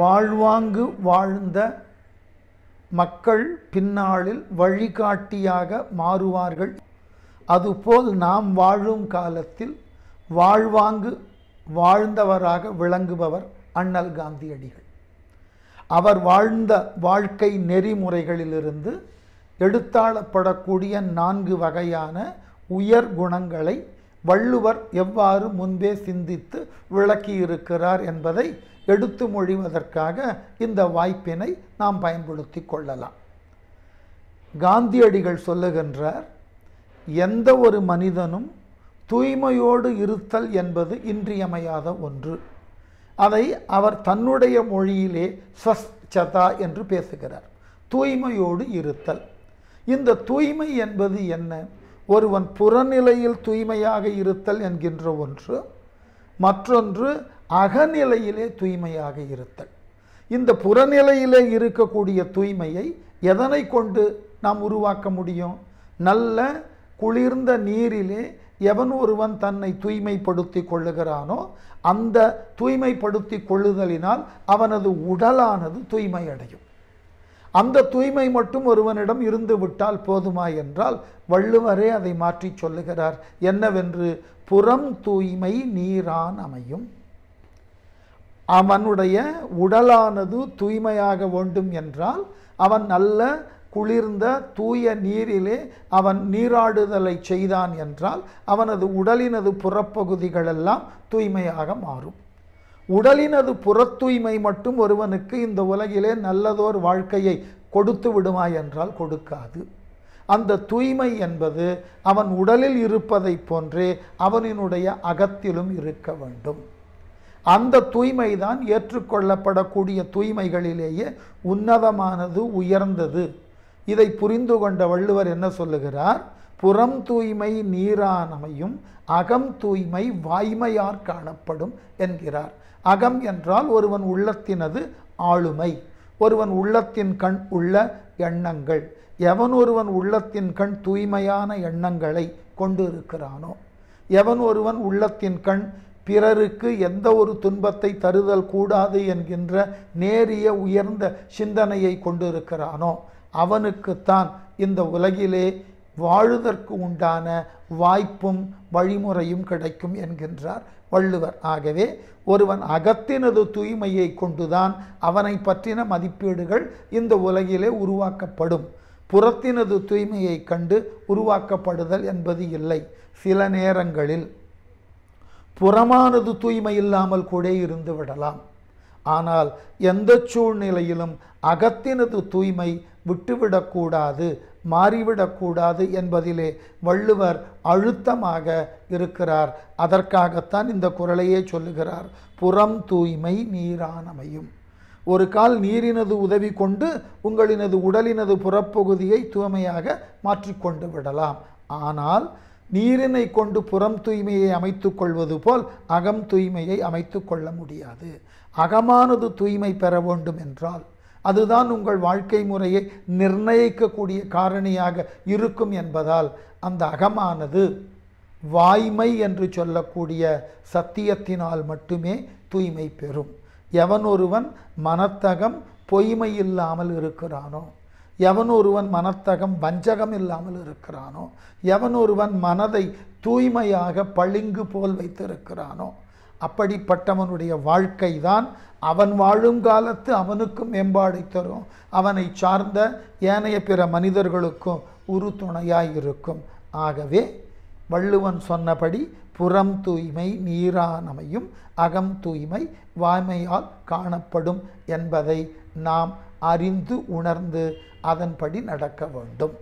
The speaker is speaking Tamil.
வாழ்வாங்கு வாழ்ந்த மக்கள் பின்னாளில் வழிகாட்டியாக மாறுவார்கள் அதுபோல் நாம் வாழும் காலத்தில் வாழ்வாங்கு வாழ்ந்தவராக விளங்குபவர் அண்ணல் காந்தியடிகள் அவர் வாழ்ந்த வாழ்க்கை நெறிமுறைகளிலிருந்து எடுத்தாளப்படக்கூடிய நான்கு வகையான உயர் குணங்களை வள்ளுவர் எவ்வாறு முன்பே சிந்தித்து விளக்கியிருக்கிறார் என்பதை எடுத்து மொழிவதற்காக இந்த வாய்ப்பினை நாம் பயன்படுத்தி கொள்ளலாம் காந்தியடிகள் சொல்லுகின்றார் எந்த ஒரு மனிதனும் தூய்மையோடு இருத்தல் என்பது இன்றியமையாத ஒன்று அதை அவர் தன்னுடைய மொழியிலே ஸ்வஸ்சதா என்று பேசுகிறார் தூய்மையோடு இருத்தல் இந்த தூய்மை என்பது என்ன ஒருவன் புறநிலையில் தூய்மையாக இருத்தல் என்கின்ற ஒன்று மற்றொன்று அகநிலையிலே தூய்மையாக இருத்தல் இந்த புறநிலையிலே இருக்கக்கூடிய தூய்மையை எதனை கொண்டு நாம் உருவாக்க முடியும் நல்ல குளிர்ந்த நீரிலே எவன் ஒருவன் தன்னை தூய்மைப்படுத்தி கொள்ளுகிறானோ அந்த தூய்மைப்படுத்தி கொள்ளுதலினால் அவனது உடலானது தூய்மை அடையும் அந்த தூய்மை மட்டும் ஒருவனிடம் இருந்து விட்டால் போதுமா என்றால் வள்ளுவரே அதை மாற்றி சொல்லுகிறார் என்னவென்று புறம் தூய்மை நீரான் அமையும் அவனுடைய உடலானது தூய்மையாக வேண்டும் என்றால் அவன் நல்ல குளிர்ந்த தூய நீரிலே அவன் நீராடுதலை செய்தான் என்றால் அவனது உடலினது புறப்பகுதிகளெல்லாம் தூய்மையாக மாறும் உடலினது புறத்தூய்மை மட்டும் ஒருவனுக்கு இந்த உலகிலே நல்லதோர் வாழ்க்கையை கொடுத்து விடுமா என்றால் கொடுக்காது அந்த தூய்மை என்பது அவன் உடலில் இருப்பதை போன்றே அவனினுடைய அகத்திலும் இருக்க வேண்டும் அந்த தூய்மை தான் ஏற்றுக்கொள்ளப்படக்கூடிய தூய்மைகளிலேயே உன்னதமானது உயர்ந்தது இதை புரிந்து கொண்ட வள்ளுவர் என்ன சொல்லுகிறார் புறம் தூய்மை நீரானமையும் அகம் தூய்மை வாய்மையார் காணப்படும் என்கிறார் அகம் என்றால் ஒருவன் உள்ளத்தினது ஆளுமை ஒருவன் உள்ளத்தின் கண் உள்ள எண்ணங்கள் எவன் ஒருவன் உள்ளத்தின் கண் தூய்மையான எண்ணங்களை கொண்டிருக்கிறானோ எவன் ஒருவன் உள்ளத்தின் கண் பிறருக்கு எந்த ஒரு துன்பத்தை தருதல் கூடாது என்கின்ற நேரிய உயர்ந்த சிந்தனையை கொண்டிருக்கிறானோ அவனுக்குத்தான் இந்த உலகிலே வாழுதற்கு உண்டான வாய்ப்பும் வழிமுறையும் கிடைக்கும் என்கின்றார் வள்ளுவர் ஆகவே ஒருவன் அகத்தினது தூய்மையை கொண்டுதான் அவனை பற்றின மதிப்பீடுகள் இந்த உலகிலே உருவாக்கப்படும் புறத்தினது தூய்மையை கண்டு உருவாக்கப்படுதல் என்பது இல்லை சில நேரங்களில் புறமானது தூய்மை இல்லாமல் கூட இருந்து விடலாம் ஆனால் எந்த சூழ்நிலையிலும் அகத்தினது தூய்மை விட்டுவிடக்கூடாது மாறிவிடக்கூடாது என்பதிலே வள்ளுவர் அழுத்தமாக இருக்கிறார் அதற்காகத்தான் இந்த குரலையே சொல்லுகிறார் புறம் தூய்மை நீரானமையும் ஒரு கால் நீரினது உதவி கொண்டு உங்களினது உடலினது புறப்பகுதியை தூய்மையாக மாற்றிக்கொண்டு விடலாம் ஆனால் நீரினை கொண்டு புறம் தூய்மையை அமைத்துக் கொள்வது போல் அகம் தூய்மையை அமைத்துக் கொள்ள முடியாது அகமானது தூய்மை பெற வேண்டும் என்றால் அதுதான் உங்கள் வாழ்க்கை முறையை நிர்ணயிக்கக்கூடிய காரணியாக இருக்கும் என்பதால் அந்த அகமானது வாய்மை என்று சொல்லக்கூடிய சத்தியத்தினால் மட்டுமே தூய்மை பெறும் எவன் ஒருவன் மனத்தகம் பொய்மை இல்லாமல் இருக்கிறானோ எவன் ஒருவன் மனத்தகம் வஞ்சகம் இல்லாமல் இருக்கிறானோ எவன் ஒருவன் மனதை தூய்மையாக பளிங்கு போல் வைத்திருக்கிறானோ அப்படிப்பட்டவனுடைய வாழ்க்கை தான் அவன் வாழும் காலத்து அவனுக்கும் மேம்பாடு தரும் அவனை சார்ந்த ஏனைய பிற மனிதர்களுக்கும் உறுதுணையாய் இருக்கும் ஆகவே வள்ளுவன் சொன்னபடி புறம் தூய்மை நீரானமையும் அகம் தூய்மை வாய்மையால் காணப்படும் என்பதை நாம் அறிந்து உணர்ந்து அதன்படி நடக்க வேண்டும்